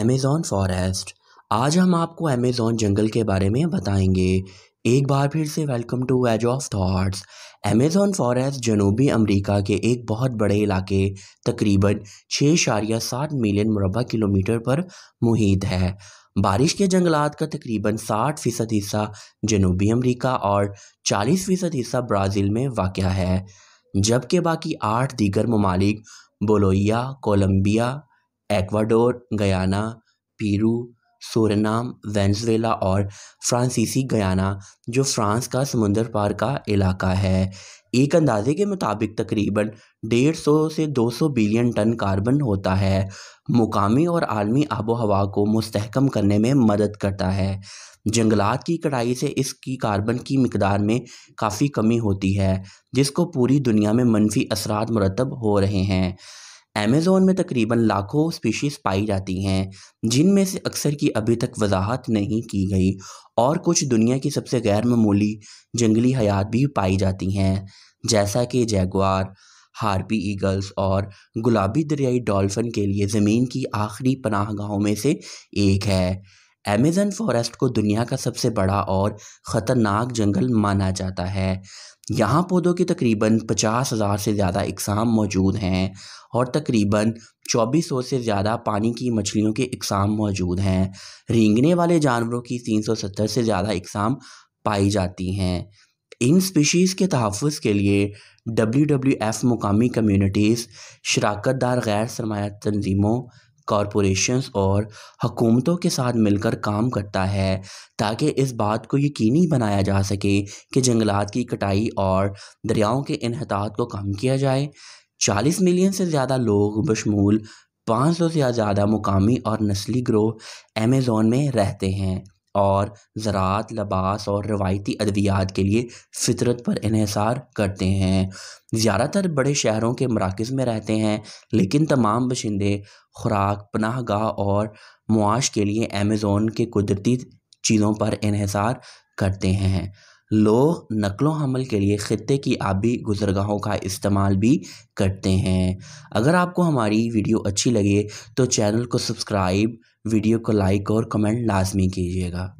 Amazon forest आज हम आपको अमेज़ॉन जंगल के बारे में बताएंगे एक बार फिर से welcome to age of thoughts Amazon forest जनूबी अमेरिका के एक बहुत बड़े इलाके तकरीबन छः शारिया सात मिलियन मुरबा किलोमीटर पर मुहित है बारिश के जंगलात का तकरीबन साठ फ़ीसद हिस्सा जनूबी अमेरिका और चालीस फ़ीसद हिस्सा ब्राज़ील में वाक़ है जबकि बाकी आठ दीगर ममालिक Bolivia Colombia Ecuador Guyana Peru Suriname Venezuela और फ्रांसीसी गयाना जो फ़्रांस का समुंदर पार का इलाका है एक अंदाज़े के मुताबिक तकरीबन डेढ़ सौ से दो सौ बिलियन टन कार्बन होता है मुकामी और आलमी आबो हवा को मुस्तहकम करने में मदद करता है जंगलात की कटाई से इसकी कार्बन की मकदार में काफ़ी कमी होती है जिसको पूरी दुनिया में मनफी असरात मुरतब हो रहे हैं अमेज़ोन में तकरीबन लाखों स्पीशीज़ पाई जाती हैं जिनमें से अक्सर की अभी तक वजाहत नहीं की गई और कुछ दुनिया की सबसे गैर जंगली हयात भी पाई जाती हैं जैसा कि जैगवार हार्पी ईगल्स और गुलाबी दरियाई डॉल्फ़िन के लिए ज़मीन की आखिरी पनाह गाहों में से एक है अमेज़न फॉरेस्ट को दुनिया का सबसे बड़ा और ख़तरनाक जंगल माना जाता है यहाँ पौधों की तकरीबन पचास हज़ार से ज़्यादा इकसाम मौजूद हैं और तकरीबन चौबीस सौ से ज़्यादा पानी की मछलियों के इकसाम मौजूद हैं रेंगने वाले जानवरों की तीन सौ सत्तर से ज़्यादा इकसाम पाई जाती हैं इन स्पीशीज़ के तहफ़ के लिए डब्ल्यू डब्ल्यू एफ़ मुकामी कम्यूनिटीज़ शराकत दार गैर सरमाया तनजीमों कॉरपोरेशंस और हकूमतों के साथ मिलकर काम करता है ताकि इस बात को यकीनी बनाया जा सके कि जंगलात की कटाई और दरियाओं के इहतात को कम किया जाए चालीस मिलियन से ज़्यादा लोग बशमूल पाँच सौ से ज़्यादा मुकामी और नस्ली ग्रोह अमेज़ोन में रहते हैं और ज़रात लबास और रवायती अद्वियात के लिए फ़ितरत पर इहसार करते हैं ज़्यादातर बड़े शहरों के मराकज़ में रहते हैं लेकिन तमाम बशिंदे खुराक पनाह गाह और मुआश के लिए अमेज़ोन के कुदरती चीज़ों पर इहसार करते हैं लोग नकलो हमल के लिए ख़त्े की आबी गुजरगाहों का इस्तेमाल भी करते हैं अगर आपको हमारी वीडियो अच्छी लगे तो चैनल को सब्सक्राइब वीडियो को लाइक और कमेंट लाज़मी कीजिएगा